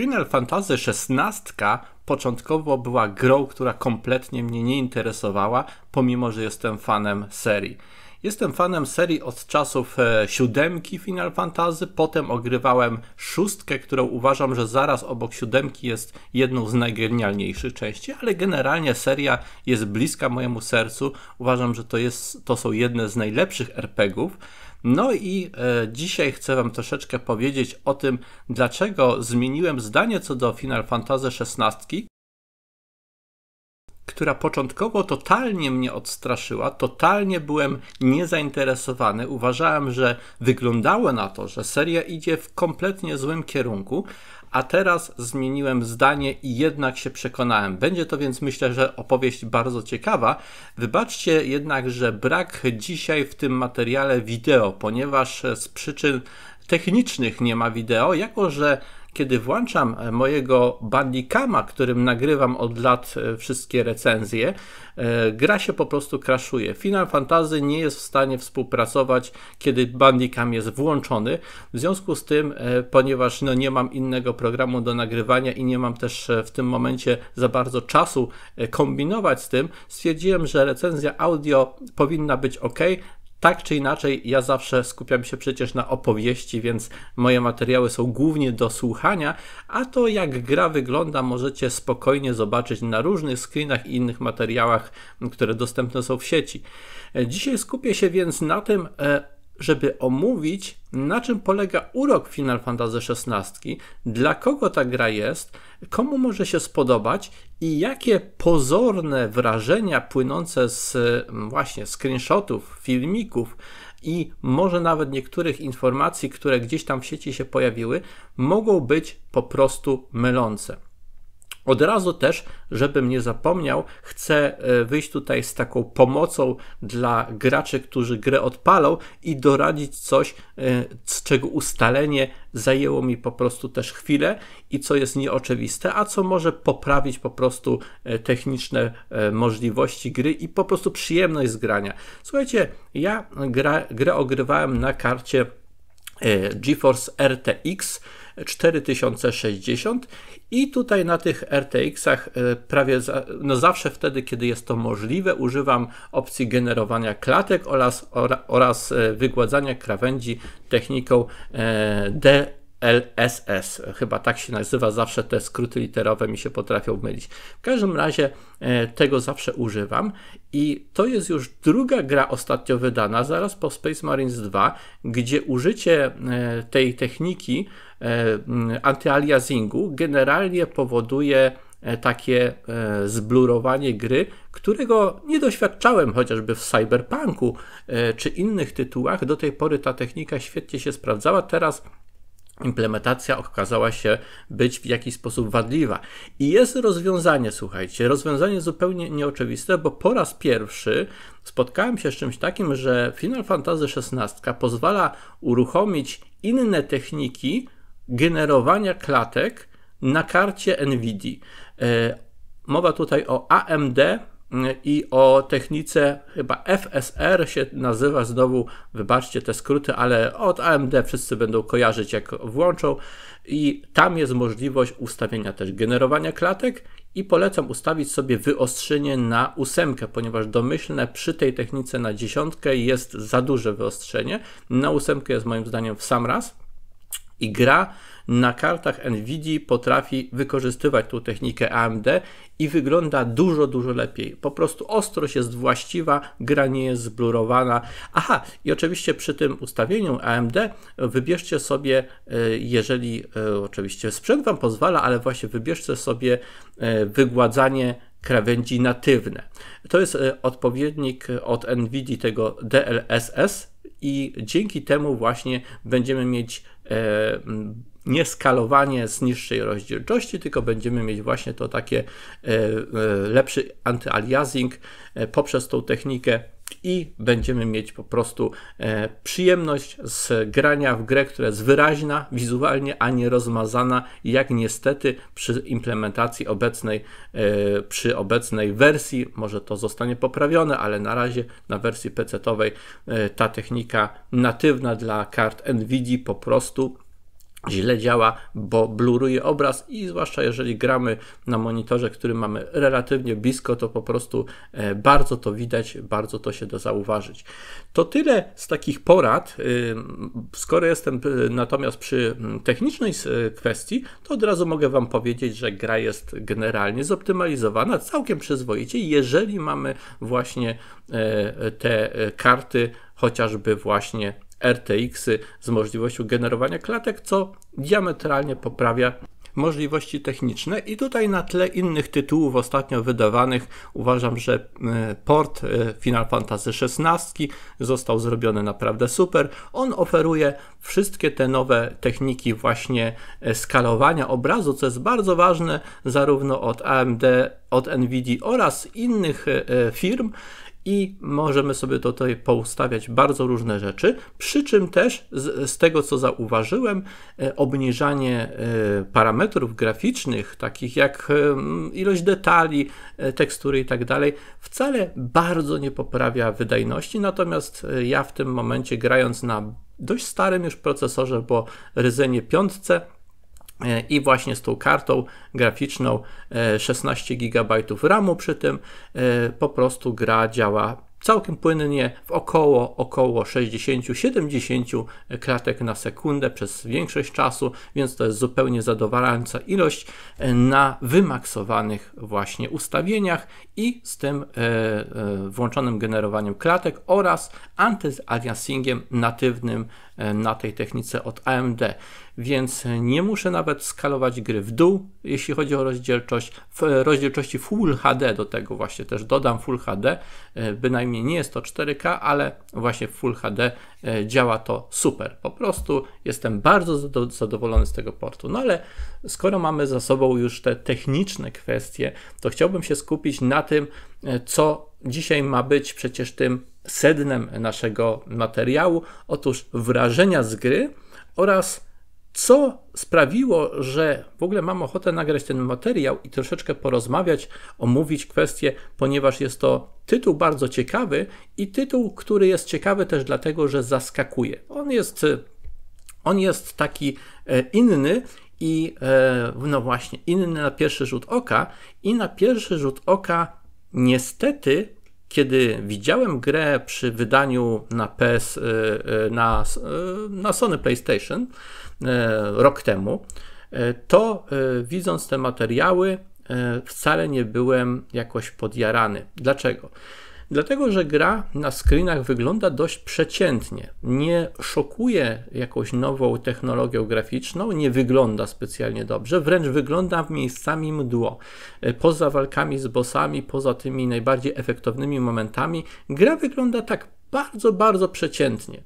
Final Fantasy XVI początkowo była grą, która kompletnie mnie nie interesowała, pomimo że jestem fanem serii. Jestem fanem serii od czasów e, siódemki Final Fantasy, potem ogrywałem szóstkę, którą uważam, że zaraz obok siódemki jest jedną z najgenialniejszych części, ale generalnie seria jest bliska mojemu sercu. Uważam, że to, jest, to są jedne z najlepszych RPGów. No i e, dzisiaj chcę Wam troszeczkę powiedzieć o tym, dlaczego zmieniłem zdanie co do Final Fantasy XVI która początkowo totalnie mnie odstraszyła, totalnie byłem niezainteresowany. Uważałem, że wyglądało na to, że seria idzie w kompletnie złym kierunku, a teraz zmieniłem zdanie i jednak się przekonałem. Będzie to więc myślę, że opowieść bardzo ciekawa. Wybaczcie jednak, że brak dzisiaj w tym materiale wideo, ponieważ z przyczyn technicznych nie ma wideo, jako że kiedy włączam e, mojego Bandicama, którym nagrywam od lat e, wszystkie recenzje, e, gra się po prostu kraszuje. Final Fantasy nie jest w stanie współpracować, kiedy Bandicam jest włączony. W związku z tym, ponieważ no, nie mam innego programu do nagrywania i nie mam też w tym momencie za bardzo czasu kombinować z tym, stwierdziłem, że recenzja audio powinna być ok, tak czy inaczej, ja zawsze skupiam się przecież na opowieści, więc moje materiały są głównie do słuchania, a to jak gra wygląda możecie spokojnie zobaczyć na różnych screenach i innych materiałach, które dostępne są w sieci. E, dzisiaj skupię się więc na tym, e, żeby omówić, na czym polega urok Final Fantasy XVI, dla kogo ta gra jest, komu może się spodobać i jakie pozorne wrażenia płynące z mm, właśnie screenshotów, filmików i może nawet niektórych informacji, które gdzieś tam w sieci się pojawiły, mogą być po prostu mylące. Od razu też, żebym nie zapomniał, chcę e, wyjść tutaj z taką pomocą dla graczy, którzy grę odpalą i doradzić coś, e, z czego ustalenie zajęło mi po prostu też chwilę i co jest nieoczywiste, a co może poprawić po prostu e, techniczne możliwości gry i po prostu przyjemność z grania. Słuchajcie, ja gra, grę ogrywałem na karcie GeForce RTX 4060 i tutaj na tych RTX-ach e, prawie no zawsze wtedy, kiedy jest to możliwe, używam opcji generowania klatek oraz, oraz e, wygładzania krawędzi techniką e, D LSS. Chyba tak się nazywa, zawsze te skróty literowe mi się potrafią mylić. W każdym razie tego zawsze używam i to jest już druga gra ostatnio wydana, zaraz po Space Marines 2, gdzie użycie tej techniki E, mm, antyaliasingu generalnie powoduje e, takie e, zblurowanie gry, którego nie doświadczałem chociażby w Cyberpunku czy innych tytułach. Do tej pory ta technika świetnie się sprawdzała. Teraz implementacja okazała się być w jakiś sposób wadliwa. I jest rozwiązanie, słuchajcie, rozwiązanie zupełnie nieoczywiste, bo po raz pierwszy spotkałem się z czymś takim, że Final Fantasy XVI pozwala uruchomić inne techniki, generowania klatek na karcie NVIDIA. E, mowa tutaj o AMD e, i o technice chyba FSR się nazywa znowu, wybaczcie te skróty, ale od AMD wszyscy będą kojarzyć jak włączą i tam jest możliwość ustawienia też generowania klatek i polecam ustawić sobie wyostrzenie na ósemkę, ponieważ domyślne przy tej technice na dziesiątkę jest za duże wyostrzenie. Na ósemkę jest moim zdaniem w sam raz i gra na kartach Nvidia potrafi wykorzystywać tą technikę AMD i wygląda dużo, dużo lepiej. Po prostu ostrość jest właściwa, gra nie jest zblurowana. Aha, i oczywiście przy tym ustawieniu AMD wybierzcie sobie, e, jeżeli e, oczywiście sprzęt Wam pozwala, ale właśnie wybierzcie sobie e, wygładzanie krawędzi natywne. To jest odpowiednik od Nvidia tego DLSS i dzięki temu właśnie będziemy mieć E, nie skalowanie z niższej rozdzielczości, tylko będziemy mieć właśnie to takie e, e, lepszy antyaliasing poprzez tą technikę i będziemy mieć po prostu e, przyjemność z grania w grę, która jest wyraźna wizualnie, a nie rozmazana, jak niestety przy implementacji obecnej, e, przy obecnej wersji, może to zostanie poprawione, ale na razie na wersji PC-owej e, ta technika natywna dla kart NVIDIA po prostu źle działa, bo bluruje obraz i zwłaszcza jeżeli gramy na monitorze, który mamy relatywnie blisko, to po prostu e, bardzo to widać, bardzo to się da zauważyć. To tyle z takich porad. E, skoro jestem e, natomiast przy technicznej kwestii, to od razu mogę Wam powiedzieć, że gra jest generalnie zoptymalizowana całkiem przyzwoicie, jeżeli mamy właśnie te karty chociażby właśnie RTX-y z możliwością generowania klatek, co diametralnie poprawia możliwości techniczne i tutaj na tle innych tytułów ostatnio wydawanych uważam, że e, port e, Final Fantasy XVI został zrobiony naprawdę super. On oferuje wszystkie te nowe techniki właśnie e, skalowania obrazu, co jest bardzo ważne zarówno od AMD, od Nvidia oraz innych firm i możemy sobie tutaj poustawiać bardzo różne rzeczy, przy czym też z, z tego co zauważyłem, e, obniżanie e, parametrów graficznych, takich jak e, ilość detali, tekstury i tak dalej, wcale bardzo nie poprawia wydajności, natomiast ja w tym momencie grając na dość starym już procesorze, bo Ryzenie 5 i właśnie z tą kartą graficzną 16 e, GB RAMu przy tym e, po prostu gra działa całkiem płynnie w około, około 60-70 kratek na sekundę przez większość czasu, więc to jest zupełnie zadowalająca ilość e, na wymaksowanych właśnie ustawieniach i z tym włączonym generowaniem kratek oraz anti-aliasingiem natywnym na tej technice od AMD więc nie muszę nawet skalować gry w dół, jeśli chodzi o rozdzielczość. W e, rozdzielczości Full HD do tego właśnie też dodam Full HD. E, bynajmniej nie jest to 4K, ale właśnie w Full HD e, działa to super. Po prostu jestem bardzo zadowolony z tego portu. No ale skoro mamy za sobą już te techniczne kwestie, to chciałbym się skupić na tym, co dzisiaj ma być przecież tym sednem naszego materiału. Otóż wrażenia z gry oraz co sprawiło, że w ogóle mam ochotę nagrać ten materiał i troszeczkę porozmawiać, omówić kwestię, ponieważ jest to tytuł bardzo ciekawy i tytuł, który jest ciekawy też dlatego, że zaskakuje. On jest, on jest taki e, inny i e, no właśnie, inny na pierwszy rzut oka i na pierwszy rzut oka niestety kiedy widziałem grę przy wydaniu na PS, y, y, na, y, na Sony PlayStation rok temu, to widząc te materiały, wcale nie byłem jakoś podjarany. Dlaczego? Dlatego, że gra na screenach wygląda dość przeciętnie. Nie szokuje jakąś nową technologią graficzną, nie wygląda specjalnie dobrze, wręcz wygląda miejscami mdło. E, poza walkami z bossami, poza tymi najbardziej efektownymi momentami, gra wygląda tak bardzo, bardzo przeciętnie.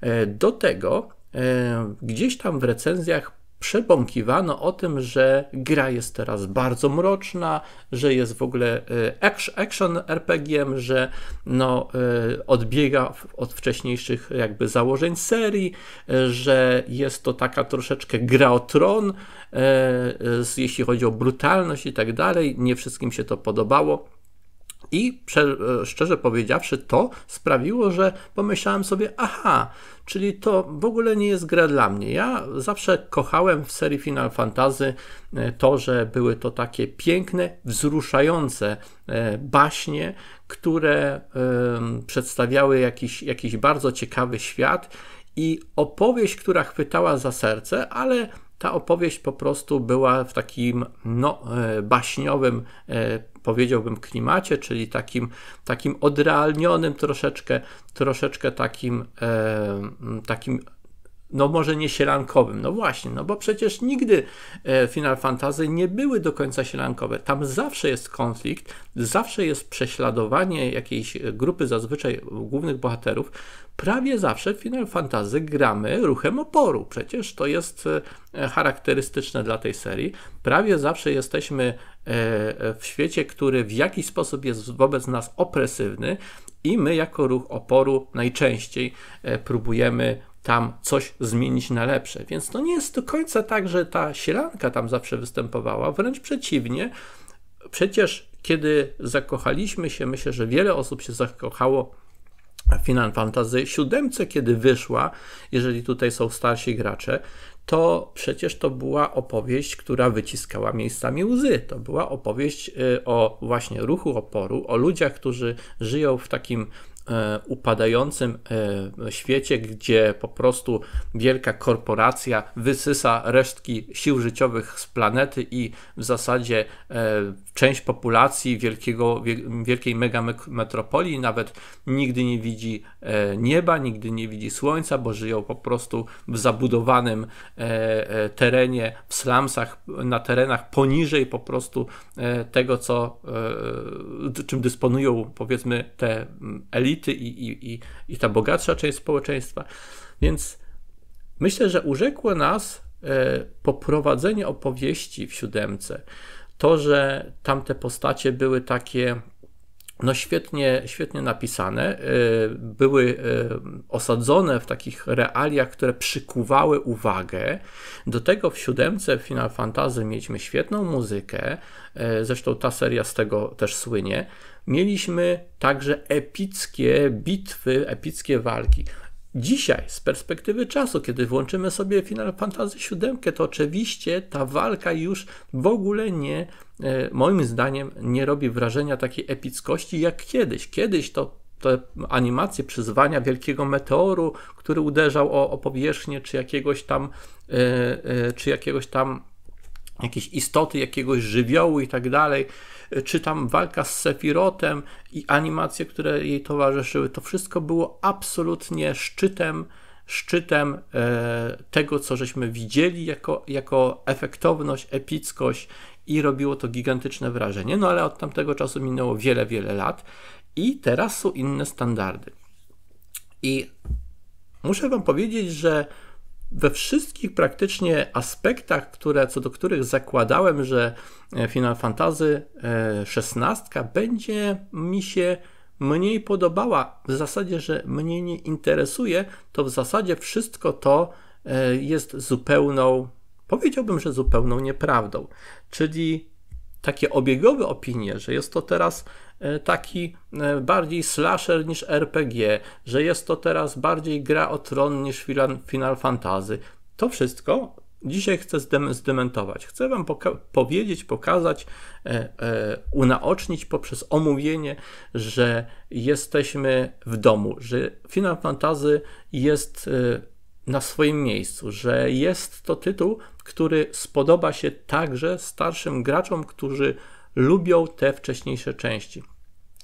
E, do tego e, gdzieś tam w recenzjach przebąkiwano o tym, że gra jest teraz bardzo mroczna, że jest w ogóle y, action RPG-iem, że no, y, odbiega od wcześniejszych jakby założeń serii, y, że jest to taka troszeczkę gra o tron, jeśli chodzi o brutalność i tak dalej. Nie wszystkim się to podobało. I e, szczerze powiedziawszy, to sprawiło, że pomyślałem sobie, aha, czyli to w ogóle nie jest gra dla mnie. Ja zawsze kochałem w serii Final Fantasy e, to, że były to takie piękne, wzruszające e, baśnie, które przedstawiały jakiś, jakiś bardzo ciekawy świat i opowieść, która chwytała za serce, ale ta opowieść po prostu była w takim no, e, baśniowym, e, powiedziałbym, klimacie, czyli takim, takim odrealnionym troszeczkę, troszeczkę takim, e, takim no może nie sielankowym, no właśnie, no bo przecież nigdy e, Final Fantasy nie były do końca sielankowe. Tam zawsze jest konflikt, zawsze jest prześladowanie jakiejś e, grupy zazwyczaj głównych bohaterów. Prawie zawsze w Final Fantasy gramy ruchem oporu, przecież to jest e, charakterystyczne dla tej serii. Prawie zawsze jesteśmy w świecie, który w jakiś sposób jest wobec nas opresywny i my jako ruch oporu najczęściej próbujemy tam coś zmienić na lepsze. Więc to nie jest do końca tak, że ta sielanka tam zawsze występowała, wręcz przeciwnie. Przecież kiedy zakochaliśmy się, myślę, że wiele osób się zakochało w Final Fantasy 7, kiedy wyszła, jeżeli tutaj są starsi gracze, to przecież to była opowieść, która wyciskała miejscami łzy. To była opowieść y, o właśnie ruchu oporu, o ludziach, którzy żyją w takim E, upadającym e, świecie, gdzie po prostu wielka korporacja wysysa resztki sił życiowych z planety i w zasadzie e, część populacji wielkiego, wielkiej megametropolii nawet nigdy nie widzi nieba, nigdy nie widzi słońca, bo żyją po prostu w zabudowanym terenie, w slumsach, na terenach poniżej po prostu tego, co czym dysponują powiedzmy te mm, elity elity i, i, i, i ta bogatsza część społeczeństwa. Więc myślę, że urzekło nas e, poprowadzenie opowieści w siódemce. To, że tamte postacie były takie no świetnie, świetnie napisane, y, były y, osadzone w takich realiach, które przykuwały uwagę. Do tego w siódemce Final Fantasy mieliśmy świetną muzykę, y, zresztą ta seria z tego też słynie. Mieliśmy także epickie bitwy, epickie walki. Dzisiaj, z perspektywy czasu, kiedy włączymy sobie Final Fantasy VII, to oczywiście ta walka już w ogóle nie, e, moim zdaniem, nie robi wrażenia takiej epickości jak kiedyś. Kiedyś to te animacje przyzwania wielkiego meteoru, który uderzał o, o powierzchnię, czy jakiegoś tam, e, e, czy jakiegoś tam jakiejś istoty, jakiegoś żywiołu i tak dalej, czy tam walka z Sefirotem i animacje, które jej towarzyszyły, to wszystko było absolutnie szczytem, szczytem e, tego, co żeśmy widzieli jako, jako efektowność, epickość i robiło to gigantyczne wrażenie. No ale od tamtego czasu minęło wiele, wiele lat i teraz są inne standardy. I muszę Wam powiedzieć, że we wszystkich praktycznie aspektach, które, co do których zakładałem, że e, Final Fantasy XVI e, będzie mi się mniej podobała, w zasadzie, że mnie nie interesuje, to w zasadzie wszystko to e, jest zupełną, powiedziałbym, że zupełną nieprawdą. Czyli takie obiegowe opinie, że jest to teraz E, taki e, bardziej slasher niż RPG, że jest to teraz bardziej gra o tron niż Final Fantasy. To wszystko dzisiaj chcę zdementować. Chcę Wam poka powiedzieć, pokazać, e, e, unaocznić poprzez omówienie, że jesteśmy w domu, że Final Fantasy jest e, na swoim miejscu, że jest to tytuł, który spodoba się także starszym graczom, którzy lubią te wcześniejsze części.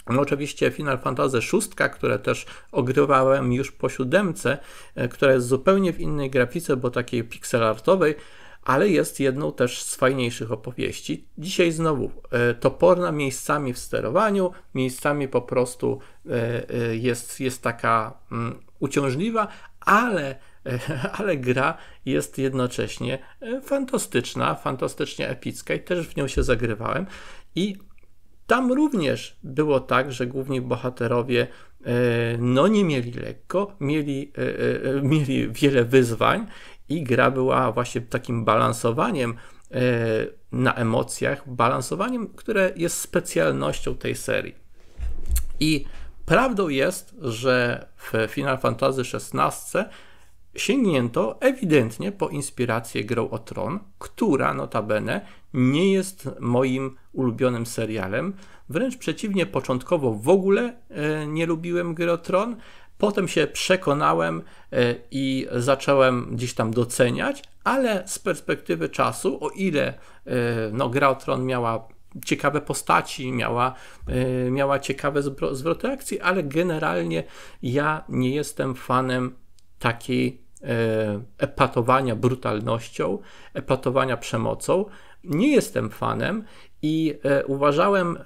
No oczywiście Final Fantasy VI, które też ogrywałem już po siódemce, e, która jest zupełnie w innej grafice, bo takiej pixelartowej, ale jest jedną też z fajniejszych opowieści. Dzisiaj znowu e, toporna miejscami w sterowaniu, miejscami po prostu e, jest, jest taka mm, uciążliwa, ale, ale gra jest jednocześnie fantastyczna, fantastycznie epicka i też w nią się zagrywałem. I tam również było tak, że główni bohaterowie e, no nie mieli lekko, mieli, e, e, mieli wiele wyzwań i gra była właśnie takim balansowaniem na emocjach, balansowaniem, które jest specjalnością tej serii. I prawdą jest, że w Final Fantasy XVI sięgnięto ewidentnie po inspirację grą o Tron, która notabene nie jest moim ulubionym serialem. Wręcz przeciwnie, początkowo w ogóle e, nie lubiłem Gry Tron, Potem się przekonałem e, i zacząłem gdzieś tam doceniać, ale z perspektywy czasu, o ile e, no, Gra Tron miała ciekawe postaci, miała, miała ciekawe zwroty akcji, ale generalnie ja nie jestem fanem takiej E, epatowania brutalnością, epatowania przemocą. Nie jestem fanem i e, uważałem, e,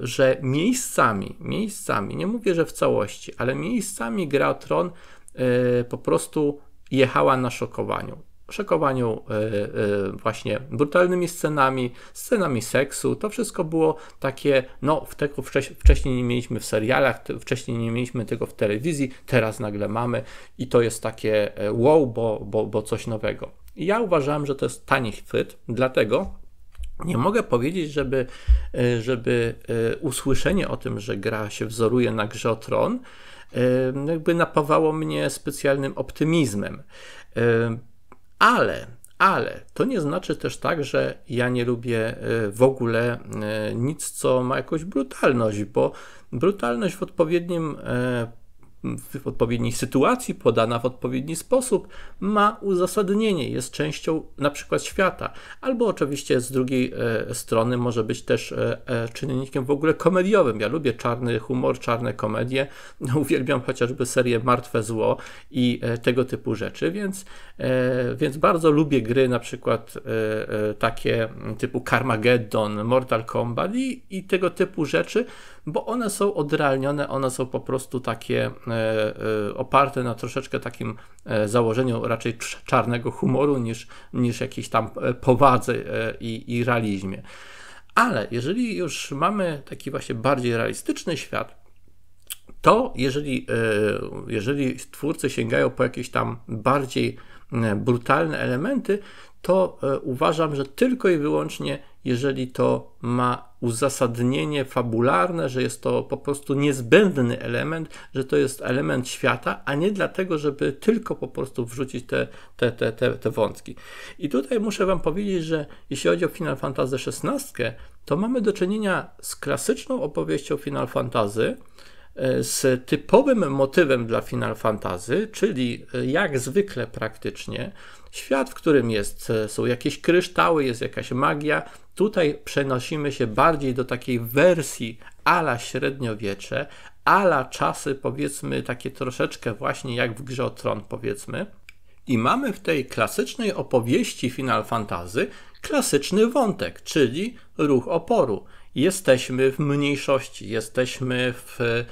że miejscami, miejscami, nie mówię, że w całości, ale miejscami gra Tron po prostu jechała na szokowaniu szykowaniu e, e, właśnie brutalnymi scenami, scenami seksu. To wszystko było takie, no w tego wcześniej nie mieliśmy w serialach, wcześniej nie mieliśmy tego w telewizji, teraz nagle mamy i to jest takie e, wow, bo, bo, bo coś nowego. I ja uważałem, że to jest tani chwyt, dlatego nie mogę powiedzieć, żeby, żeby usłyszenie o tym, że gra się wzoruje na grze o tron, jakby napawało mnie specjalnym optymizmem. Ale, ale to nie znaczy też tak, że ja nie lubię e, w ogóle e, nic, co ma jakąś brutalność, bo brutalność w odpowiednim e, w odpowiedniej sytuacji, podana w odpowiedni sposób, ma uzasadnienie, jest częścią na przykład świata, albo oczywiście z drugiej e, strony może być też e, e, czynnikiem w ogóle komediowym. Ja lubię czarny humor, czarne komedie, uwielbiam chociażby serię Martwe Zło i tego typu rzeczy, więc, więc bardzo lubię gry na przykład takie typu Carmageddon, Mortal Kombat i, i tego typu rzeczy, bo one są odrealnione, one są po prostu takie e, e, oparte na troszeczkę takim e, założeniu raczej czarnego humoru niż, niż jakiejś tam powadze i, i realizmie. Ale jeżeli już mamy taki właśnie bardziej realistyczny świat, to jeżeli, jeżeli twórcy sięgają po jakieś tam bardziej brutalne elementy, to uważam, że tylko i wyłącznie jeżeli to ma uzasadnienie fabularne, że jest to po prostu niezbędny element, że to jest element świata, a nie dlatego, żeby tylko po prostu wrzucić te, te, te, te, te wątki. I tutaj muszę Wam powiedzieć, że jeśli chodzi o Final Fantasy XVI, to mamy do czynienia z klasyczną opowieścią Final Fantasy, e, z typowym motywem dla Final Fantasy, czyli e, jak zwykle praktycznie, świat, w którym jest, e, są jakieś kryształy, jest jakaś magia. Tutaj przenosimy się bardziej do takiej wersji ala średniowiecze, ala czasy, powiedzmy, takie troszeczkę właśnie jak w Grze o Tron, powiedzmy. I mamy w tej klasycznej opowieści Final Fantasy klasyczny wątek, czyli ruch oporu. Jesteśmy w mniejszości, jesteśmy w, e,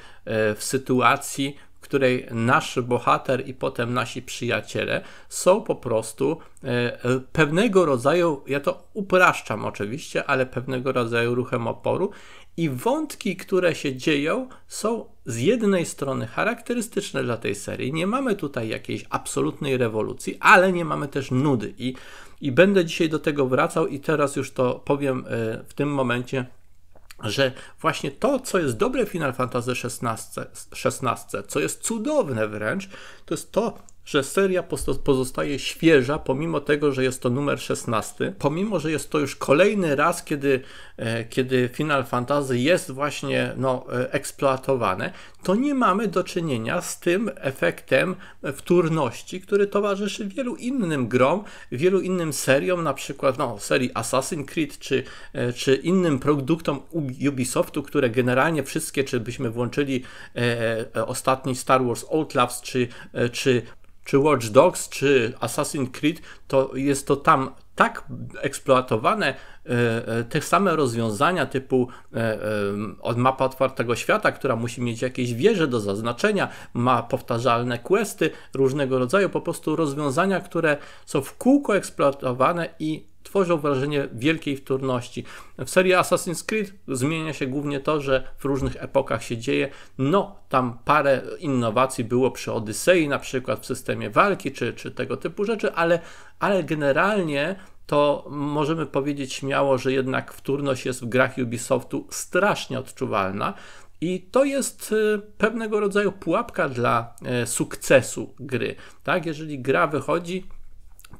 w sytuacji, której nasz bohater i potem nasi przyjaciele są po prostu e, pewnego rodzaju, ja to upraszczam oczywiście, ale pewnego rodzaju ruchem oporu i wątki, które się dzieją, są z jednej strony charakterystyczne dla tej serii. Nie mamy tutaj jakiejś absolutnej rewolucji, ale nie mamy też nudy. I, i będę dzisiaj do tego wracał, i teraz już to powiem e, w tym momencie że właśnie to, co jest dobre w Final Fantasy XVI, co jest cudowne wręcz, to jest to, że seria pozostaje świeża, pomimo tego, że jest to numer 16, pomimo, że jest to już kolejny raz, kiedy, e, kiedy Final Fantasy jest właśnie no, e, eksploatowane, to nie mamy do czynienia z tym efektem wtórności, który towarzyszy wielu innym grom, wielu innym seriom, na przykład no, serii Assassin's Creed, czy, e, czy innym produktom Ubisoftu, które generalnie wszystkie, czy byśmy włączyli e, ostatni Star Wars Outlaws, czy, czy czy Watch Dogs, czy Assassin's Creed, to jest to tam tak eksploatowane e, e, te same rozwiązania typu e, od mapa otwartego świata, która musi mieć jakieś wieże do zaznaczenia, ma powtarzalne questy różnego rodzaju, po prostu rozwiązania, które są w kółko eksploatowane i tworzą wrażenie wielkiej wtórności. W serii Assassin's Creed zmienia się głównie to, że w różnych epokach się dzieje. No, tam parę innowacji było przy Odysei, na przykład w systemie walki, czy, czy tego typu rzeczy, ale, ale generalnie to możemy powiedzieć śmiało, że jednak wtórność jest w grach Ubisoftu strasznie odczuwalna. I to jest y, pewnego rodzaju pułapka dla y, sukcesu gry. Tak? Jeżeli gra wychodzi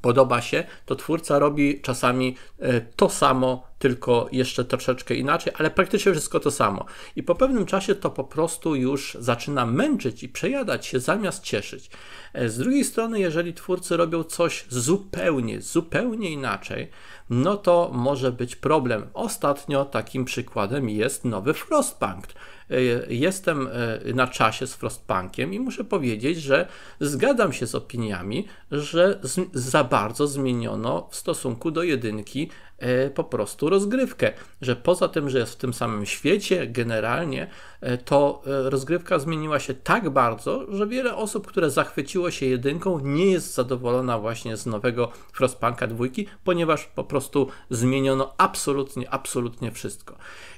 podoba się, to twórca robi czasami e, to samo, tylko jeszcze troszeczkę inaczej, ale praktycznie wszystko to samo. I po pewnym czasie to po prostu już zaczyna męczyć i przejadać się zamiast cieszyć. E, z drugiej strony, jeżeli twórcy robią coś zupełnie, zupełnie inaczej, no to może być problem. Ostatnio takim przykładem jest nowy Frostpunk E, jestem e, na czasie z Frostpunkiem i muszę powiedzieć, że zgadzam się z opiniami, że za bardzo zmieniono w stosunku do jedynki E, po prostu rozgrywkę, że poza tym, że jest w tym samym świecie generalnie, e, to e, rozgrywka zmieniła się tak bardzo, że wiele osób, które zachwyciło się jedynką, nie jest zadowolona właśnie z nowego Frostpunka dwójki, ponieważ po prostu zmieniono absolutnie, absolutnie wszystko.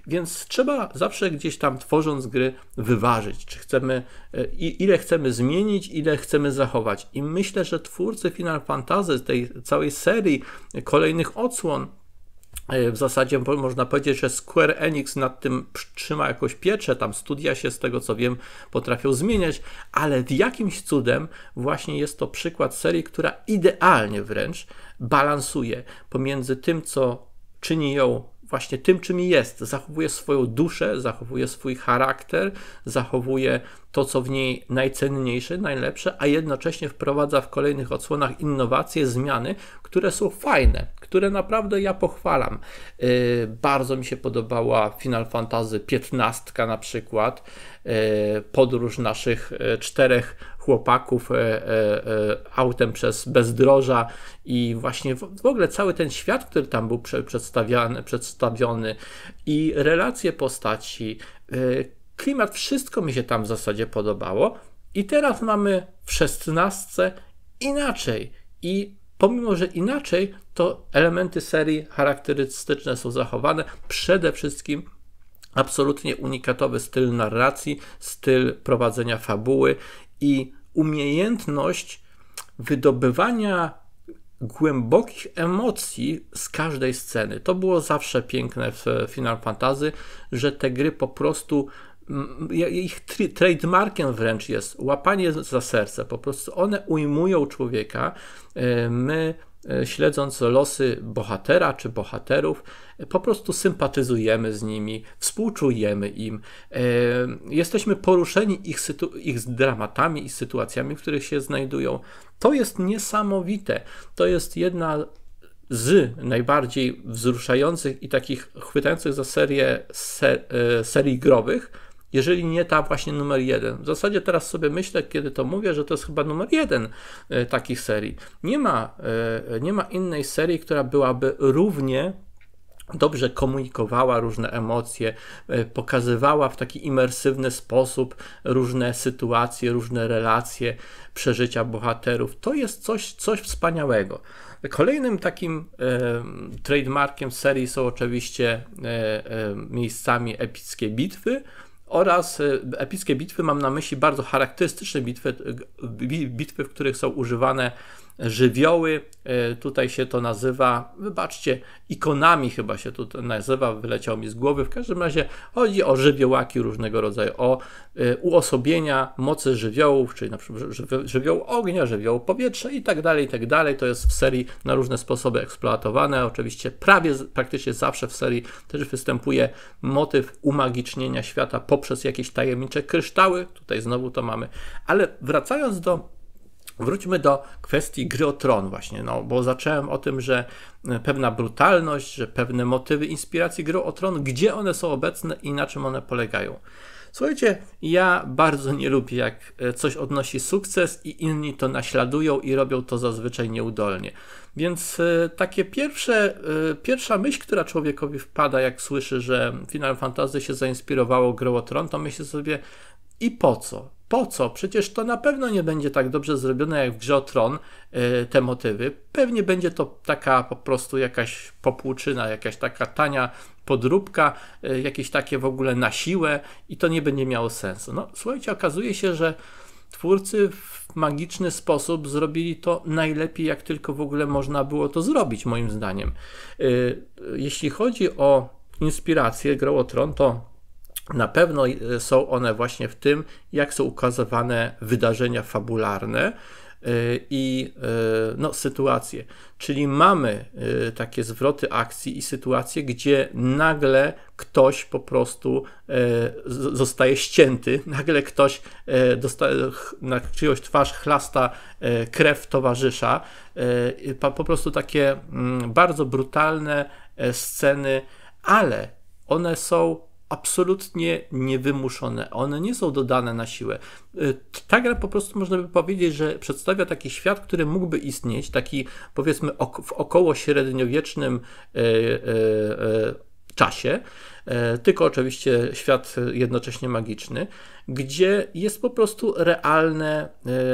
Więc trzeba zawsze gdzieś tam tworząc gry wyważyć, czy chcemy, ile chcemy zmienić, ile chcemy zachować. I myślę, że twórcy Final Fantasy, tej całej serii, kolejnych odsłon, E, w zasadzie można powiedzieć, że Square Enix nad tym trzyma jakoś pieczę, tam studia się z tego co wiem potrafią zmieniać, ale jakimś cudem właśnie jest to przykład serii, która idealnie wręcz balansuje pomiędzy tym, co czyni ją właśnie tym, czym jest. Zachowuje swoją duszę, zachowuje swój charakter, zachowuje to, co w niej najcenniejsze, najlepsze, a jednocześnie wprowadza w kolejnych odsłonach innowacje, zmiany, które są fajne, które naprawdę ja pochwalam. Yy, bardzo mi się podobała Final Fantasy 15 na przykład, yy, podróż naszych y, czterech chłopaków y, y, autem przez bezdroża i właśnie w ogóle cały ten świat, który tam był przedstawiany, przedstawiony i relacje postaci, klimat, wszystko mi się tam w zasadzie podobało. I teraz mamy w szesnastce inaczej. I pomimo, że inaczej, to elementy serii charakterystyczne są zachowane. Przede wszystkim absolutnie unikatowy styl narracji, styl prowadzenia fabuły i umiejętność wydobywania głębokich emocji z każdej sceny. To było zawsze piękne w Final Fantasy, że te gry po prostu ich trademarkiem wręcz jest łapanie za serce. Po prostu one ujmują człowieka. E, my, e, śledząc losy bohatera czy bohaterów, po prostu sympatyzujemy z nimi, współczujemy im, e, jesteśmy poruszeni ich, ich dramatami i sytuacjami, w których się znajdują. To jest niesamowite. To jest jedna z najbardziej wzruszających i takich chwytających za serię ser, serii growych jeżeli nie ta właśnie numer jeden. W zasadzie teraz sobie myślę, kiedy to mówię, że to jest chyba numer jeden e, takich serii. Nie ma, e, nie ma innej serii, która byłaby równie dobrze komunikowała różne emocje, e, pokazywała w taki imersywny sposób różne sytuacje, różne relacje, przeżycia bohaterów. To jest coś, coś wspaniałego. Kolejnym takim e, trademarkiem serii są oczywiście e, e, miejscami epickie bitwy oraz y, epickie bitwy mam na myśli bardzo charakterystyczne bitwy, bitwy, w których są używane żywioły, e, tutaj się to nazywa, wybaczcie, ikonami chyba się to nazywa, wyleciał mi z głowy, w każdym razie chodzi o żywiołaki różnego rodzaju, o e, uosobienia mocy żywiołów, czyli na przykład żywioł ognia, żywioł powietrza i tak dalej, i tak dalej, to jest w serii na różne sposoby eksploatowane, oczywiście prawie, praktycznie zawsze w serii też występuje motyw umagicznienia świata poprzez jakieś tajemnicze kryształy, tutaj znowu to mamy, ale wracając do Wróćmy do kwestii gry o tron właśnie, no, bo zacząłem o tym, że e, pewna brutalność, że pewne motywy inspiracji gry o tron, gdzie one są obecne i na czym one polegają. Słuchajcie, ja bardzo nie lubię, jak e, coś odnosi sukces i inni to naśladują i robią to zazwyczaj nieudolnie. Więc e, takie pierwsze, pierwsza myśl, która człowiekowi wpada, jak słyszy, że Final Fantasy się zainspirowało grą o tron, to myślę sobie i po co? po co? Przecież to na pewno nie będzie tak dobrze zrobione jak w grze o Tron, y, te motywy. Pewnie będzie to taka po prostu jakaś popłuczyna, jakaś taka tania podróbka, y, jakieś takie w ogóle na siłę i to nie będzie miało sensu. No słuchajcie, okazuje się, że twórcy w magiczny sposób zrobili to najlepiej, jak tylko w ogóle można było to zrobić, moim zdaniem. Y, jeśli chodzi o inspirację Grą o Tron, to na pewno y, są one właśnie w tym, jak są ukazywane wydarzenia fabularne y, i y, no, sytuacje. Czyli mamy takie zwroty akcji i sytuacje, gdzie nagle ktoś po prostu zostaje ścięty, nagle ktoś dostaje, na czyjąś twarz chlasta krew towarzysza. Po prostu takie mm, bardzo brutalne sceny, ale one są absolutnie niewymuszone. One nie są dodane na siłę. Y, ta gra po prostu można by powiedzieć, że przedstawia taki świat, który mógłby istnieć, taki powiedzmy w około średniowiecznym y, y, czasie, tylko oczywiście świat jednocześnie magiczny, gdzie jest po prostu realne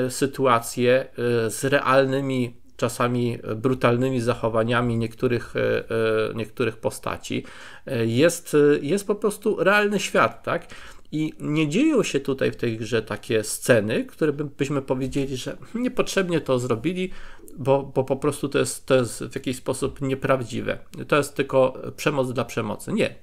sytuacje z realnymi czasami brutalnymi zachowaniami niektórych, e, e, niektórych postaci, e, jest, jest po prostu realny świat, tak? I nie dzieją się tutaj w tej grze takie sceny, które byśmy powiedzieli, że niepotrzebnie to zrobili, bo, bo po prostu to jest, to jest w jakiś sposób nieprawdziwe. To jest tylko przemoc dla przemocy. Nie,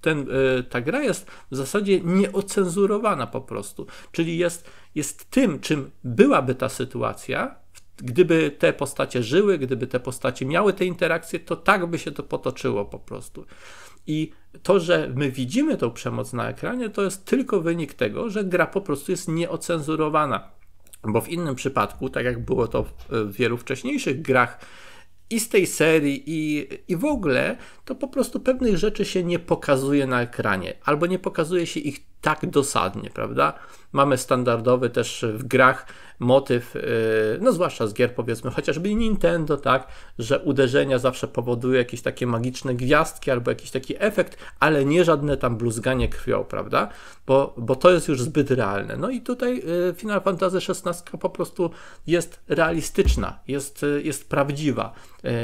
ten, ta gra jest w zasadzie nieocenzurowana po prostu. Czyli jest, jest tym, czym byłaby ta sytuacja, gdyby te postacie żyły, gdyby te postacie miały te interakcje, to tak by się to potoczyło po prostu. I to, że my widzimy tą przemoc na ekranie, to jest tylko wynik tego, że gra po prostu jest nieocenzurowana. Bo w innym przypadku, tak jak było to w wielu wcześniejszych grach, i z tej serii, i, i w ogóle, to po prostu pewnych rzeczy się nie pokazuje na ekranie, albo nie pokazuje się ich tak dosadnie, prawda? Mamy standardowy też w grach motyw, y, no zwłaszcza z gier powiedzmy, chociażby Nintendo, tak, że uderzenia zawsze powoduje jakieś takie magiczne gwiazdki albo jakiś taki efekt, ale nie żadne tam bluzganie krwią, prawda? Bo, bo to jest już zbyt realne. No i tutaj y, Final Fantasy XVI po prostu jest realistyczna, jest, y, jest prawdziwa.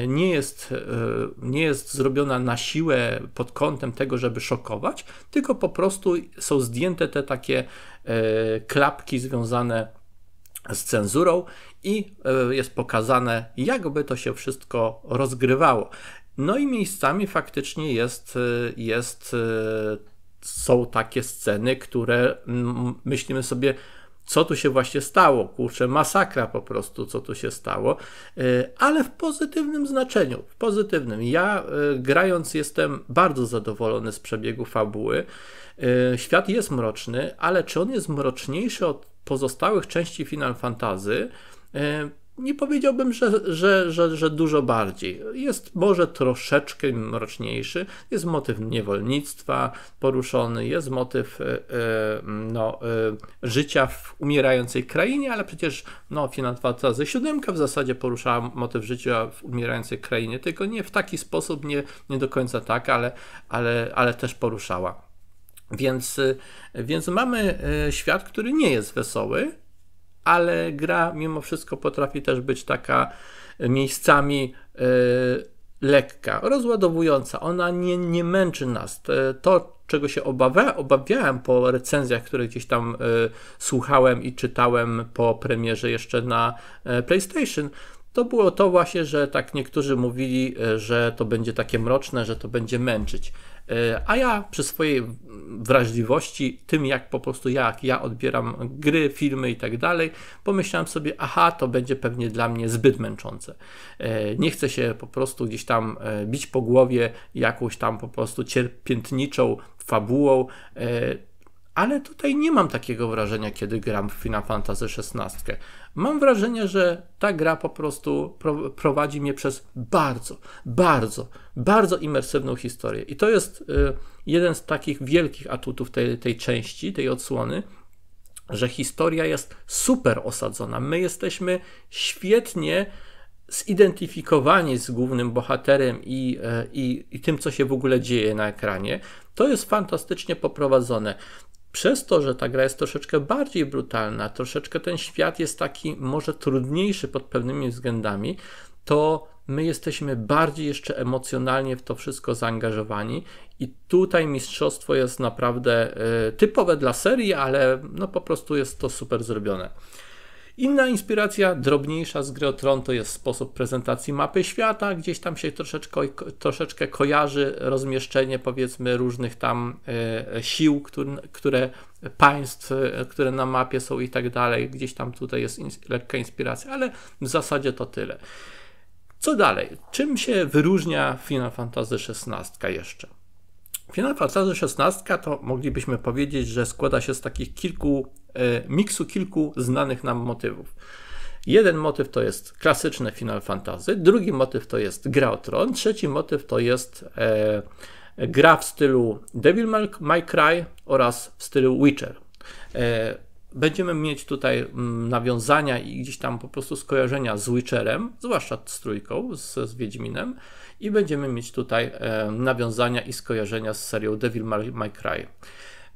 Nie jest, nie jest zrobiona na siłę pod kątem tego, żeby szokować, tylko po prostu są zdjęte te takie e, klapki związane z cenzurą i e, jest pokazane, jakby to się wszystko rozgrywało. No i miejscami faktycznie jest, e, jest, są takie sceny, które myślimy sobie, co tu się właśnie stało. Kurczę, masakra po prostu, co tu się stało, ale w pozytywnym znaczeniu, w pozytywnym. Ja grając jestem bardzo zadowolony z przebiegu fabuły. E, świat jest mroczny, ale czy on jest mroczniejszy od pozostałych części Final Fantasy? E, nie powiedziałbym, że, że, że, że dużo bardziej. Jest może troszeczkę mroczniejszy. Jest motyw niewolnictwa poruszony, jest motyw e, no, życia w umierającej krainie, ale przecież no, Final Fantasy VII w zasadzie poruszała motyw życia w umierającej krainie, tylko nie w taki sposób, nie, nie do końca tak, ale, ale, ale też poruszała. Więc, y, więc mamy y, świat, który nie jest wesoły, ale gra mimo wszystko potrafi też być taka miejscami y, lekka, rozładowująca. Ona nie, nie męczy nas. To, czego się obawia, obawiałem po recenzjach, które gdzieś tam słuchałem i czytałem po premierze jeszcze na PlayStation, to było to właśnie, że tak niektórzy mówili, że to będzie takie mroczne, że to będzie męczyć. E, a ja przy swojej wrażliwości, tym jak po prostu jak ja odbieram gry, filmy i tak dalej, pomyślałem sobie, aha, to będzie pewnie dla mnie zbyt męczące. E, nie chcę się po prostu gdzieś tam e, bić po głowie jakąś tam po prostu cierpiętniczą fabułą. Ale tutaj nie mam takiego wrażenia, kiedy gram w Final Fantasy XVI. Mam wrażenie, że ta gra po prostu prowadzi mnie przez bardzo, bardzo, bardzo imersywną historię. I to jest y, jeden z takich wielkich atutów tej, tej części, tej odsłony, że historia jest super osadzona. My jesteśmy świetnie zidentyfikowani z głównym bohaterem i, e, i, i tym, co się w ogóle dzieje na ekranie. To jest fantastycznie poprowadzone przez to, że ta gra jest troszeczkę bardziej brutalna, troszeczkę ten świat jest taki może trudniejszy pod pewnymi względami, to my jesteśmy bardziej jeszcze emocjonalnie w to wszystko zaangażowani i tutaj mistrzostwo jest naprawdę e, typowe dla serii, ale no po prostu jest to super zrobione. Inna inspiracja, drobniejsza z gry Tron, to jest sposób prezentacji mapy świata. Gdzieś tam się troszeczkę, troszeczkę kojarzy rozmieszczenie powiedzmy różnych tam e, sił, które, które państw, e, które na mapie są i tak dalej. Gdzieś tam tutaj jest lekka inspiracja, ale w zasadzie to tyle. Co dalej? Czym się wyróżnia Final Fantasy XVI jeszcze? Final Fantasy XVI to moglibyśmy powiedzieć, że składa się z takich kilku, e, miksu kilku znanych nam motywów. Jeden motyw to jest klasyczne Final Fantasy, drugi motyw to jest gra o tron, trzeci motyw to jest e, gra w stylu Devil May Cry oraz w stylu Witcher. E, będziemy mieć tutaj mm, nawiązania i gdzieś tam po prostu skojarzenia z Witcherem, zwłaszcza z trójką, z, z Wiedźminem, i będziemy mieć tutaj e, nawiązania i skojarzenia z serią Devil May Cry.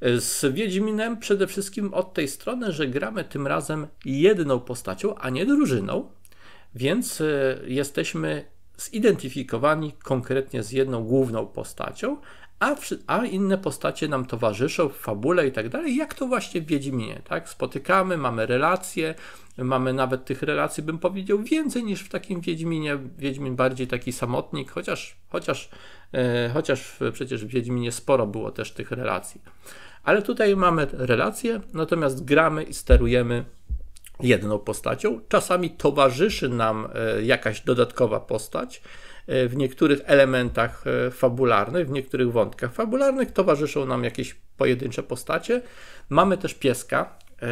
E, z Wiedźminem przede wszystkim od tej strony, że gramy tym razem jedną postacią, a nie drużyną, więc e, jesteśmy zidentyfikowani konkretnie z jedną główną postacią, a, a inne postacie nam towarzyszą w fabule i tak dalej, jak to właśnie w Wiedźminie, tak? Spotykamy, mamy relacje, mamy nawet tych relacji, bym powiedział, więcej niż w takim Wiedźminie. Wiedźmin bardziej taki samotnik, chociaż, chociaż, e, chociaż przecież w Wiedźminie sporo było też tych relacji. Ale tutaj mamy relacje, natomiast gramy i sterujemy jedną postacią. Czasami towarzyszy nam e, jakaś dodatkowa postać, E, w niektórych elementach e, fabularnych, w niektórych wątkach fabularnych towarzyszą nam jakieś pojedyncze postacie. Mamy też pieska, e,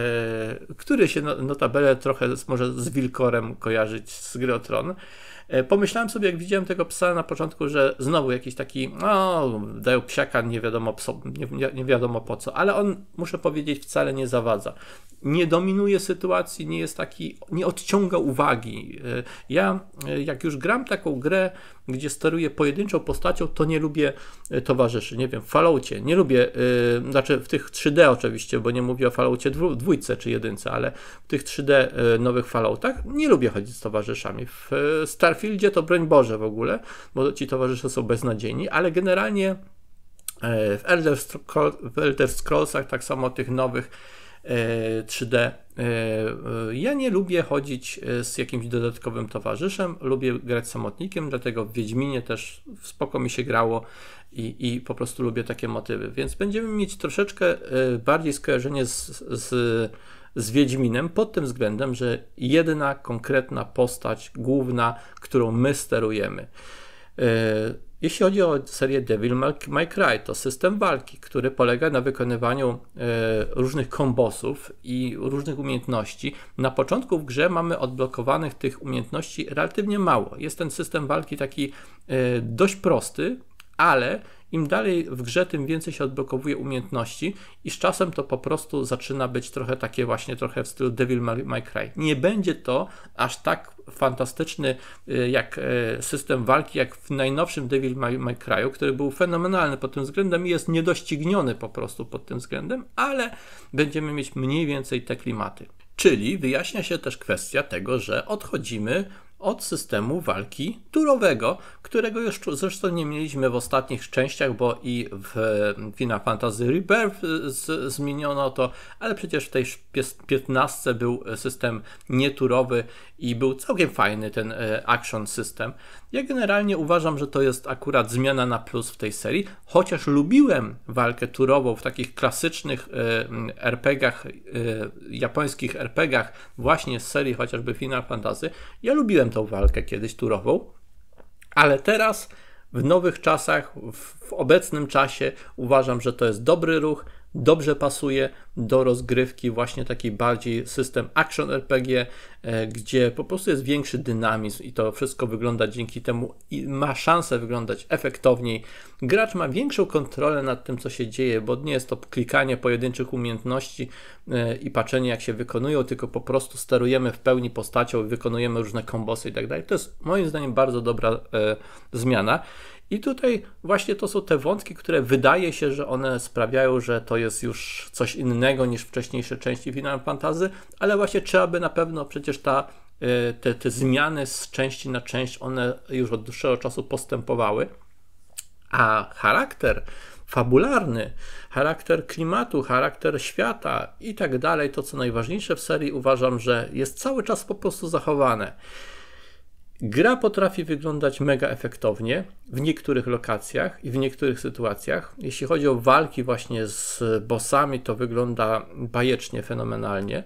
który się no, notabene trochę może z Wilkorem kojarzyć z Gry o Tron. E, pomyślałem sobie, jak widziałem tego psa na początku, że znowu jakiś taki, no, dają psiaka nie wiadomo, pso, nie, nie wiadomo po co, ale on, muszę powiedzieć, wcale nie zawadza. Nie dominuje sytuacji, nie jest taki, nie odciąga uwagi. E, ja, e, jak już gram taką grę, gdzie steruję pojedynczą postacią, to nie lubię e, towarzyszy. Nie wiem, w Falloutie nie lubię, yy, znaczy w tych 3D oczywiście, bo nie mówię o Falloutie dwójce czy jedynce, ale w tych 3D yy, e, nowych Falloutach nie lubię chodzić z towarzyszami. W yy, Starfieldzie to broń Boże w ogóle, bo ci towarzysze są beznadziejni, ale generalnie w Elder, w Elder Scrollsach, tak samo tych nowych, 3D. E, e, e, ja nie lubię chodzić z jakimś dodatkowym towarzyszem, lubię grać samotnikiem, dlatego w Wiedźminie też spoko mi się grało i, i po prostu lubię takie motywy. Więc będziemy mieć troszeczkę bardziej skojarzenie z, z, z Wiedźminem pod tym względem, że jedna konkretna postać główna, którą my sterujemy. Jeśli chodzi o serię Devil May Cry, to system walki, który polega na wykonywaniu e, różnych kombosów i różnych umiejętności. Na początku w grze mamy odblokowanych tych umiejętności relatywnie mało. Jest ten system walki taki e, dość prosty, ale im dalej w grze, tym więcej się odblokowuje umiejętności i z czasem to po prostu zaczyna być trochę takie właśnie, trochę w stylu Devil May Cry. Nie będzie to aż tak fantastyczny y, jak y, system walki, jak w najnowszym Devil May Cry, który był fenomenalny pod tym względem i jest niedościgniony po prostu pod tym względem, ale będziemy mieć mniej więcej te klimaty. Czyli wyjaśnia się też kwestia tego, że odchodzimy od systemu walki turowego, którego już zresztą nie mieliśmy w ostatnich częściach, bo i w Final Fantasy Rebirth y, z, zmieniono to, ale przecież w tej 15 był system nieturowy i był całkiem fajny ten y, action system. Ja generalnie uważam, że to jest akurat zmiana na plus w tej serii, chociaż lubiłem walkę turową w takich klasycznych y, RPGach, japońskich RPGach właśnie z serii chociażby Final Fantasy. Ja lubiłem Tokiem tą walkę kiedyś turową, ale teraz w nowych czasach, w, obecnym czasie uważam, że to jest dobry ruch, dobrze pasuje do rozgrywki właśnie takiej bardziej system action RPG, e, gdzie po prostu jest większy dynamizm i to wszystko wygląda dzięki temu i ma szansę wyglądać efektowniej. Gracz ma większą kontrolę nad tym, co się dzieje, bo nie jest to klikanie pojedynczych umiejętności e, i patrzenie, jak się wykonują, tylko po prostu sterujemy w pełni postacią, wykonujemy różne kombosy i tak dalej. To jest moim zdaniem bardzo dobra e, zmiana. I tutaj właśnie to są te wątki, które wydaje się, że one sprawiają, że to jest już coś innego niż wcześniejsze części Final Fantasy, ale właśnie trzeba by na pewno przecież ta, y, te, te zmiany z części na część, one już od dłuższego czasu postępowały, a charakter fabularny, charakter klimatu, charakter świata i tak dalej, to co najważniejsze w serii uważam, że jest cały czas po prostu zachowane. Gra potrafi wyglądać mega efektownie w niektórych lokacjach i w niektórych sytuacjach. Jeśli chodzi o walki właśnie z bossami, to wygląda bajecznie, fenomenalnie.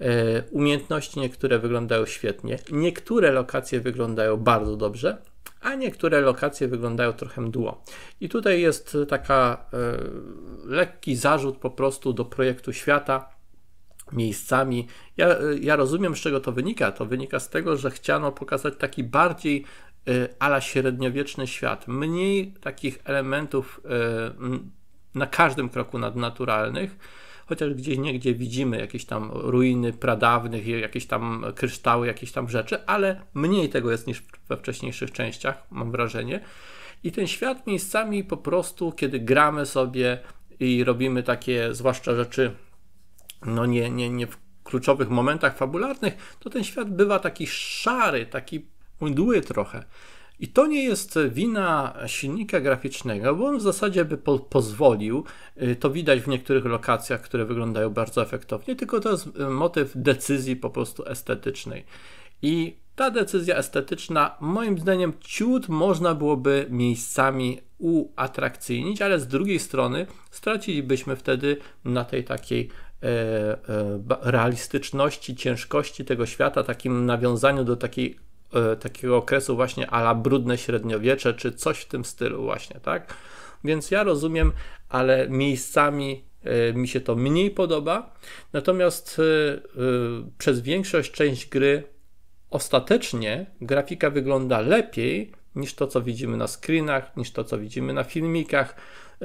E, umiejętności niektóre wyglądają świetnie, niektóre lokacje wyglądają bardzo dobrze, a niektóre lokacje wyglądają trochę mdło. I tutaj jest taka e, lekki zarzut po prostu do projektu świata miejscami. Ja, y, ja rozumiem, z czego to wynika. To wynika z tego, że chciano pokazać taki bardziej y, ala średniowieczny świat. Mniej takich elementów y, na każdym kroku nadnaturalnych, chociaż gdzieś niegdzie widzimy jakieś tam ruiny pradawnych, jakieś tam kryształy, jakieś tam rzeczy, ale mniej tego jest niż we wcześniejszych częściach, mam wrażenie. I ten świat miejscami po prostu, kiedy gramy sobie i robimy takie, zwłaszcza rzeczy no nie, nie, nie w kluczowych momentach fabularnych, to ten świat bywa taki szary, taki mdły trochę. I to nie jest wina silnika graficznego, bo on w zasadzie by po pozwolił, y, to widać w niektórych lokacjach, które wyglądają bardzo efektownie, tylko to jest y, motyw decyzji po prostu estetycznej. I ta decyzja estetyczna, moim zdaniem, ciut można byłoby miejscami uatrakcyjnić, ale z drugiej strony stracilibyśmy wtedy na tej takiej E, e, realistyczności, ciężkości tego świata, takim nawiązaniu do takiej, e, takiego okresu właśnie ala brudne średniowiecze, czy coś w tym stylu właśnie, tak? Więc ja rozumiem, ale miejscami mi się to mniej podoba. Natomiast przez większość część gry ostatecznie grafika wygląda lepiej niż to, co widzimy na screenach, niż to, co widzimy na filmikach.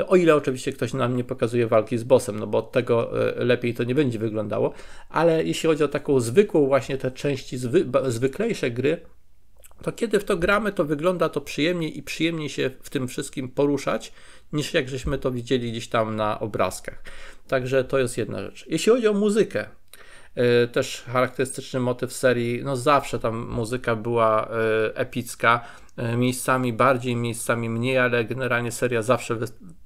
O ile oczywiście ktoś nam nie pokazuje walki z bossem, no bo od tego e, lepiej to nie będzie wyglądało, ale jeśli chodzi o taką zwykłą, właśnie te części zwy, zwyklejsze gry, to kiedy w to gramy, to wygląda to przyjemniej i przyjemniej się w tym wszystkim poruszać, niż jak żeśmy to widzieli gdzieś tam na obrazkach. Także to jest jedna rzecz. Jeśli chodzi o muzykę, e, też charakterystyczny motyw serii, no zawsze tam muzyka była e, epicka, miejscami bardziej, miejscami mniej, ale generalnie seria zawsze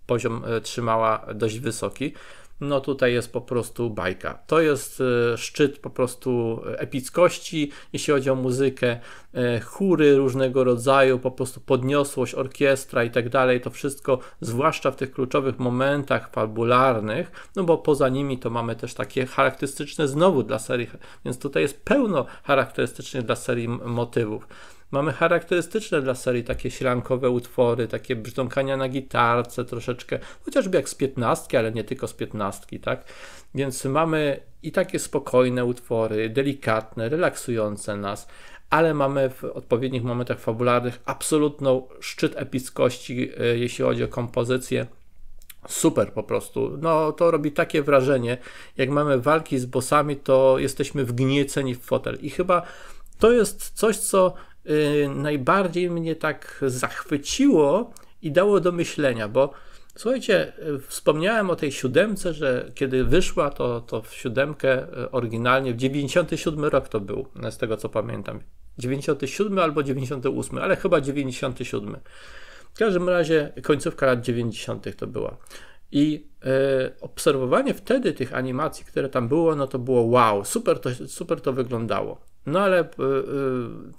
poziom e, trzymała dość wysoki. No tutaj jest po prostu bajka. To jest e, szczyt po prostu epickości, jeśli chodzi o muzykę, e, chóry różnego rodzaju, po prostu podniosłość, orkiestra i tak dalej. To wszystko, zwłaszcza w tych kluczowych momentach fabularnych, no bo poza nimi to mamy też takie charakterystyczne znowu dla serii, więc tutaj jest pełno charakterystycznych dla serii motywów mamy charakterystyczne dla serii takie ślankowe utwory, takie brzdąkania na gitarce troszeczkę, chociażby jak z piętnastki, ale nie tylko z piętnastki, tak? Więc mamy i takie spokojne utwory, delikatne, relaksujące nas, ale mamy w odpowiednich momentach fabularnych absolutną szczyt epickości, e, jeśli chodzi o kompozycję. Super po prostu. No to robi takie wrażenie, jak mamy walki z bossami, to jesteśmy wgnieceni w fotel. I chyba to jest coś, co Y, najbardziej mnie tak zachwyciło i dało do myślenia, bo słuchajcie, y, wspomniałem o tej siódemce, że kiedy wyszła, to, to w siódemkę y, oryginalnie, w 97 rok to był, z tego co pamiętam. 97 albo 98, ale chyba 97. W każdym razie końcówka lat 90. to była. I obserwowanie wtedy tych animacji, które tam było, no to było wow, super to, super to wyglądało. No ale y, y,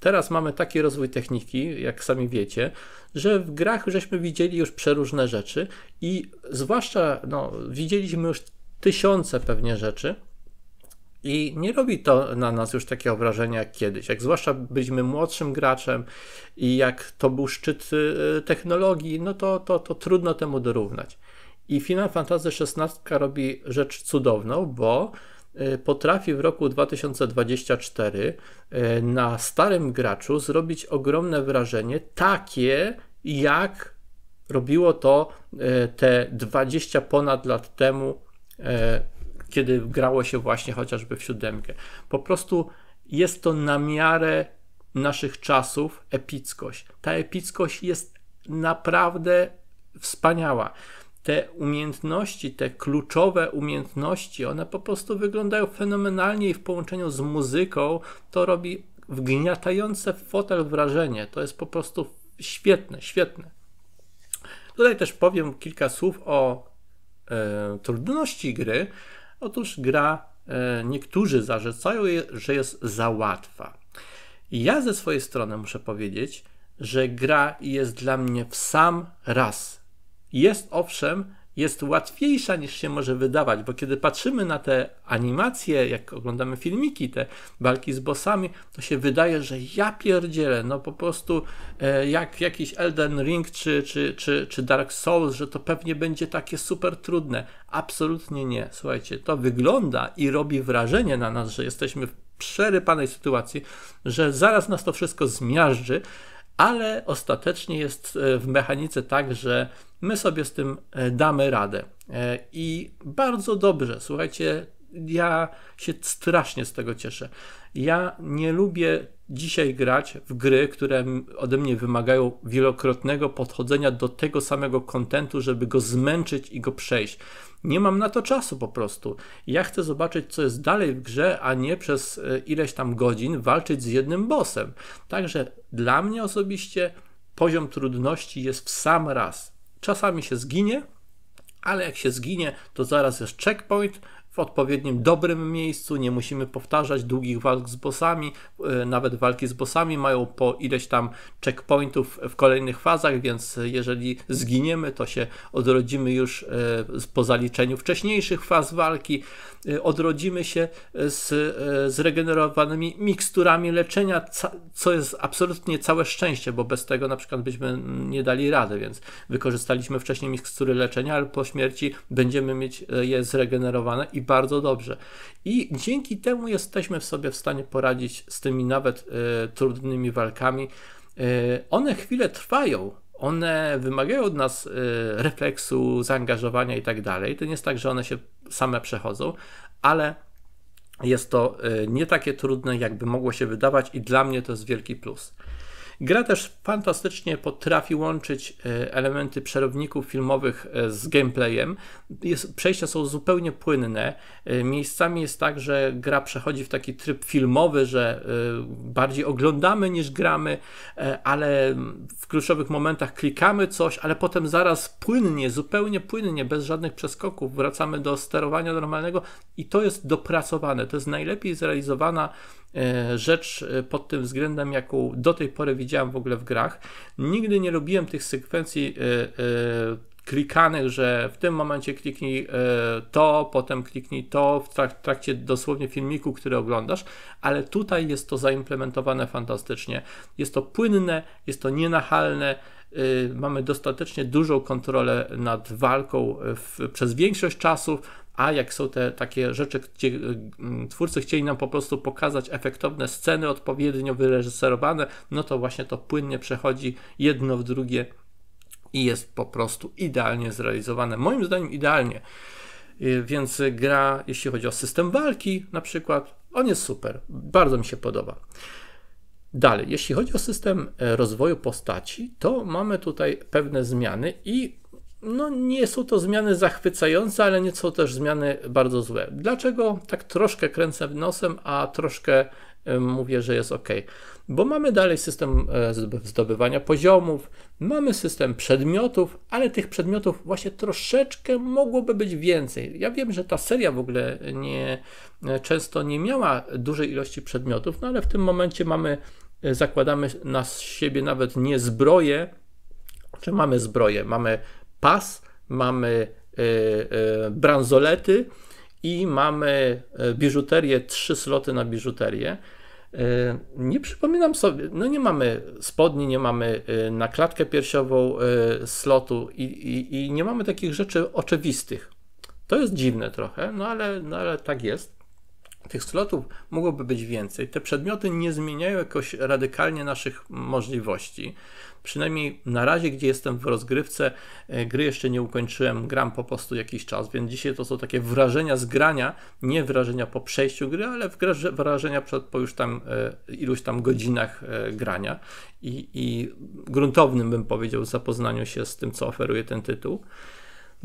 teraz mamy taki rozwój techniki, jak sami wiecie, że w grach żeśmy widzieli już przeróżne rzeczy i zwłaszcza no, widzieliśmy już tysiące pewnie rzeczy. I nie robi to na nas już takiego wrażenia jak kiedyś. Jak zwłaszcza byliśmy młodszym graczem i jak to był szczyt y, technologii, no to, to, to trudno temu dorównać. I Final Fantasy XVI robi rzecz cudowną, bo E, potrafi w roku 2024 e, na starym graczu zrobić ogromne wrażenie, takie jak robiło to e, te 20 ponad lat temu, kiedy grało się właśnie chociażby w siódemkę. Po prostu jest to na miarę naszych czasów epickość. Ta epickość jest naprawdę wspaniała te umiejętności, te kluczowe umiejętności, one po prostu wyglądają fenomenalnie i w połączeniu z muzyką to robi wgniatające w fotel wrażenie. To jest po prostu świetne, świetne. Tutaj też powiem kilka słów o e, trudności gry. Otóż gra e, niektórzy zarzucają, je, że jest za łatwa. Ja ze swojej strony muszę powiedzieć, że gra jest dla mnie w sam raz jest owszem, jest łatwiejsza niż się może wydawać, bo kiedy patrzymy na te animacje, jak oglądamy filmiki, te walki z bossami, to się wydaje, że ja pierdzielę, no po prostu e, jak jakiś Elden Ring czy, czy, czy, czy Dark Souls, że to pewnie będzie takie super trudne. Absolutnie nie. Słuchajcie, to wygląda i robi wrażenie na nas, że jesteśmy w przerypanej sytuacji, że zaraz nas to wszystko zmiażdży, ale ostatecznie jest e, w mechanice tak, że my sobie z tym e, damy radę. E, I bardzo dobrze, słuchajcie, ja się strasznie z tego cieszę. Ja nie lubię dzisiaj grać w gry, które ode mnie wymagają wielokrotnego podchodzenia do tego samego kontentu, żeby go zmęczyć i go przejść. Nie mam na to czasu po prostu. Ja chcę zobaczyć, co jest dalej w grze, a nie przez e, ileś tam godzin walczyć z jednym bossem. Także dla mnie osobiście poziom trudności jest w sam raz. Czasami się zginie, ale jak się zginie, to zaraz jest checkpoint, w odpowiednim, dobrym miejscu, nie musimy powtarzać długich walk z bossami, e, nawet walki z bossami mają po ileś tam checkpointów w kolejnych fazach, więc jeżeli zginiemy, to się odrodzimy już e, po zaliczeniu wcześniejszych faz walki, e, odrodzimy się z zregenerowanymi miksturami leczenia, co jest absolutnie całe szczęście, bo bez tego na przykład byśmy nie dali rady, więc wykorzystaliśmy wcześniej mikstury leczenia, ale po śmierci będziemy mieć je zregenerowane i bardzo dobrze. I dzięki temu jesteśmy w sobie w stanie poradzić z tymi nawet y, trudnymi walkami. Y, one chwilę trwają, one wymagają od nas y, refleksu, zaangażowania i tak dalej. To nie jest tak, że one się same przechodzą, ale jest to nie takie trudne, jakby mogło się wydawać, i dla mnie to jest wielki plus. Gra też fantastycznie potrafi łączyć e, elementy przerobników filmowych e, z gameplayem. Jest, przejścia są zupełnie płynne. E, miejscami jest tak, że gra przechodzi w taki tryb filmowy, że bardziej oglądamy niż gramy, ale w kluczowych momentach klikamy coś, ale potem zaraz płynnie, zupełnie płynnie, bez żadnych przeskoków wracamy do sterowania normalnego i to jest dopracowane. To jest najlepiej zrealizowana E, rzecz e, pod tym względem, jaką do tej pory widziałem w ogóle w grach. Nigdy nie lubiłem tych sekwencji e, klikanych, że w tym momencie kliknij to, potem kliknij to w trakcie dosłownie filmiku, który oglądasz, ale tutaj jest to zaimplementowane fantastycznie. Jest to płynne, jest to nienachalne, Y, mamy dostatecznie dużą kontrolę nad walką y, w, przez większość czasu, a jak są te takie rzeczy, gdzie y, mm, twórcy chcieli nam po prostu pokazać efektowne sceny odpowiednio wyreżyserowane, no to właśnie to płynnie przechodzi jedno w drugie i jest po prostu idealnie zrealizowane. Moim zdaniem idealnie. Więc gra, jeśli chodzi o system walki, na przykład, on jest super. Bardzo mi się podoba. Dalej, jeśli chodzi o system e, rozwoju postaci, to mamy tutaj pewne zmiany i no, nie są to zmiany zachwycające, ale nie są też zmiany bardzo złe. Dlaczego tak troszkę kręcę nosem, a troszkę e, mówię, że jest ok? Bo mamy dalej system e, zdobywania poziomów, mamy system przedmiotów, ale tych przedmiotów właśnie troszeczkę mogłoby być więcej. Ja wiem, że ta seria w ogóle nie, często nie miała dużej ilości przedmiotów, no ale w tym momencie mamy E, zakładamy na siebie nawet nie zbroję, czy mamy zbroję, mamy pas, mamy e, e, bransolety i mamy biżuterię, trzy sloty na biżuterię. Nie przypominam sobie, no nie mamy spodni, nie mamy na klatkę piersiową slotu i, i, i nie mamy takich rzeczy oczywistych. To jest dziwne trochę, no ale, no ale tak jest. Tych slotów mogłoby być więcej. Te przedmioty nie zmieniają jakoś radykalnie naszych możliwości. Przynajmniej na razie, gdzie jestem w rozgrywce, e, gry jeszcze nie ukończyłem, gram po prostu jakiś czas, więc dzisiaj to są takie wrażenia z grania, nie wrażenia po przejściu gry, ale wrażenia przed, po już tam e, iluś tam godzinach e, grania i, i gruntownym, bym powiedział, zapoznaniu się z tym, co oferuje ten tytuł.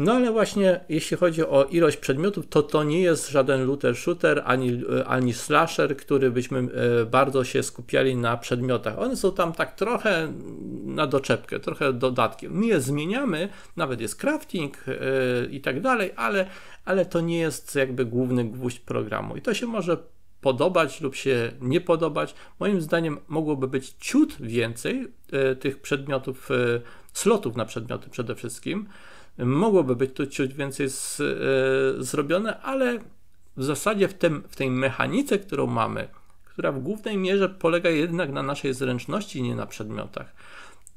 No ale właśnie jeśli chodzi o ilość przedmiotów, to to nie jest żaden looter shooter ani, e, ani slasher, który byśmy e, bardzo się skupiali na przedmiotach. One są tam tak trochę na doczepkę, trochę dodatkiem. My je zmieniamy, nawet jest crafting e, i tak dalej, ale, ale to nie jest jakby główny gwóźdź programu. I to się może podobać lub się nie podobać. Moim zdaniem mogłoby być ciut więcej tych przedmiotów, slotów na przedmioty przede wszystkim. Mogłoby być tu ciut więcej z, y, zrobione, ale w zasadzie w, tym, w tej mechanice, którą mamy, która w głównej mierze polega jednak na naszej zręczności, nie na przedmiotach.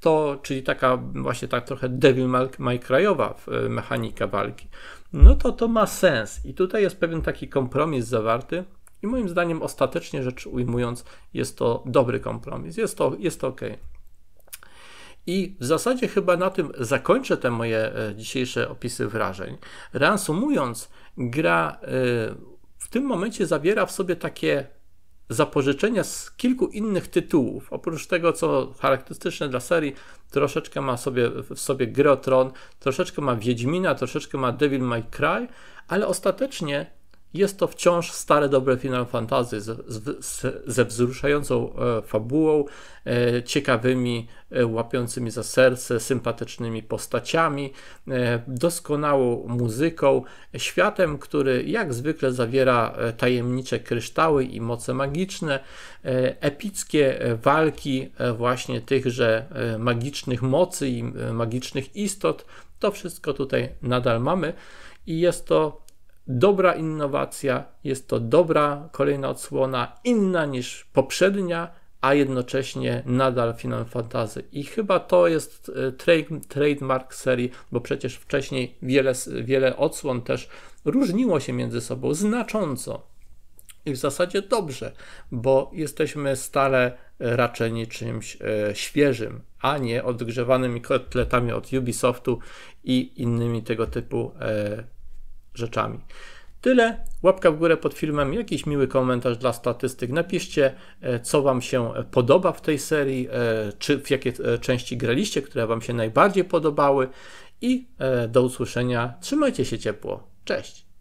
To, czyli taka właśnie tak trochę Devil May Cry'owa e, mechanika walki, no to to ma sens. I tutaj jest pewien taki kompromis zawarty, i moim zdaniem ostatecznie rzecz ujmując, jest to dobry kompromis. Jest to, jest to okej. Okay. I w zasadzie chyba na tym zakończę te moje e, dzisiejsze opisy wrażeń. Reasumując, gra e, w tym momencie zawiera w sobie takie zapożyczenia z kilku innych tytułów. Oprócz tego, co charakterystyczne dla serii, troszeczkę ma sobie, w sobie Grotron, troszeczkę ma Wiedźmina, troszeczkę ma Devil May Cry, ale ostatecznie jest to wciąż stare dobre Final Fantasy z, z, z, ze wzruszającą e, fabułą, e, ciekawymi, e, łapiącymi za serce, sympatycznymi postaciami, e, doskonałą muzyką, światem, który jak zwykle zawiera e, tajemnicze kryształy i moce magiczne, e, epickie walki właśnie tychże magicznych mocy i magicznych istot. To wszystko tutaj nadal mamy i jest to dobra innowacja, jest to dobra kolejna odsłona, inna niż poprzednia, a jednocześnie nadal Final Fantasy. I chyba to jest e, trademark serii, bo przecież wcześniej wiele, wiele odsłon też różniło się między sobą znacząco. I w zasadzie dobrze, bo jesteśmy stale e, raczeni czymś e, świeżym, a nie odgrzewanymi kotletami od Ubisoftu i innymi tego typu rzeczami. Tyle. Łapka w górę pod filmem, jakiś miły komentarz dla statystyk. Napiszcie, e, co Wam się e, podoba w tej serii, e, czy w jakie części graliście, które Wam się najbardziej podobały. I do usłyszenia. Trzymajcie się ciepło. Cześć.